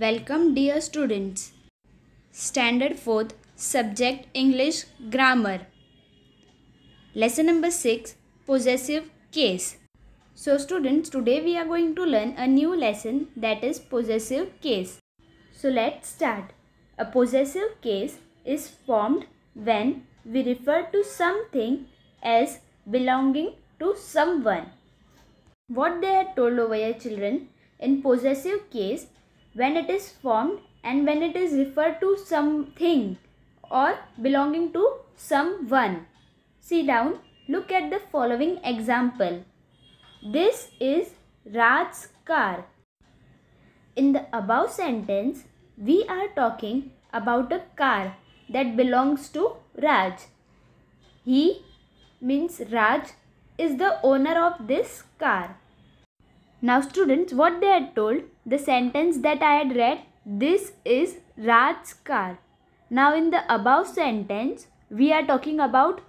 Welcome dear students. Standard 4th subject English grammar. Lesson number 6 possessive case. So students today we are going to learn a new lesson that is possessive case. So let's start. A possessive case is formed when we refer to something as belonging to someone. What they had told over here children in possessive case when it is formed and when it is referred to something or belonging to someone. See down, look at the following example. This is Raj's car. In the above sentence, we are talking about a car that belongs to Raj. He means Raj is the owner of this car. Now students, what they had told, the sentence that I had read, this is Raj's car. Now in the above sentence, we are talking about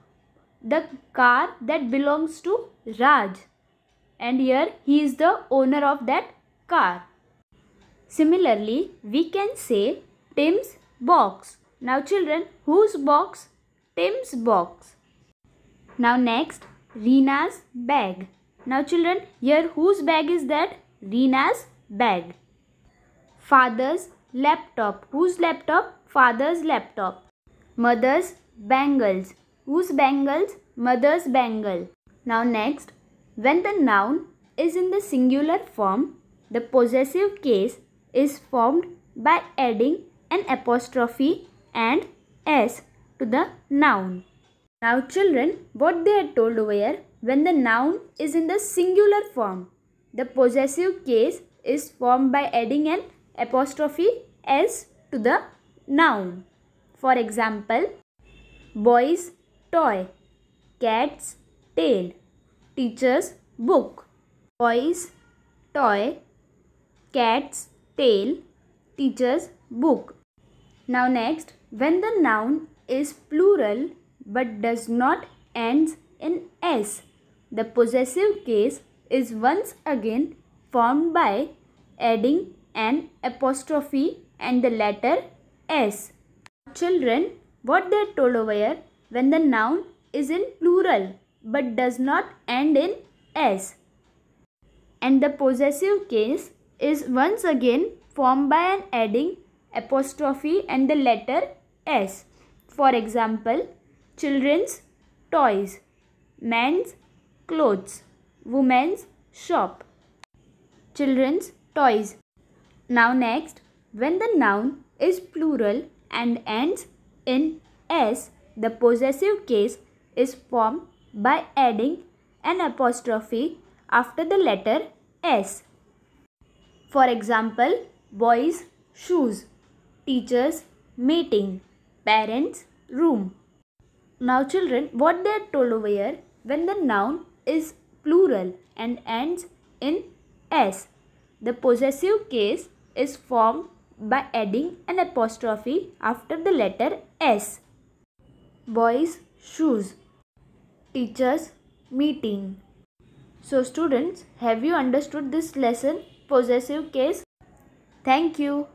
the car that belongs to Raj. And here he is the owner of that car. Similarly, we can say Tim's box. Now children, whose box? Tim's box. Now next, Rina's bag. Now children, here whose bag is that? Rina's bag. Father's laptop. Whose laptop? Father's laptop. Mother's bangles. Whose bangles? Mother's bangle. Now next, when the noun is in the singular form, the possessive case is formed by adding an apostrophe and s to the noun. Now children, what they are told over here? when the noun is in the singular form. The possessive case is formed by adding an apostrophe s to the noun. For example, boys toy, cat's tail, teacher's book. Boys toy, cat's tail, teacher's book. Now next, when the noun is plural but does not ends in s the possessive case is once again formed by adding an apostrophe and the letter s. Children, what they are told over here when the noun is in plural but does not end in s. And the possessive case is once again formed by an adding apostrophe and the letter s. For example, children's toys, men's clothes, women's shop, children's toys. Now next, when the noun is plural and ends in s, the possessive case is formed by adding an apostrophe after the letter s. For example, boys, shoes, teachers, meeting, parents, room. Now children, what they are told over here, when the noun is plural and ends in s. The possessive case is formed by adding an apostrophe after the letter s. Boys' shoes. Teachers' meeting. So students, have you understood this lesson possessive case? Thank you.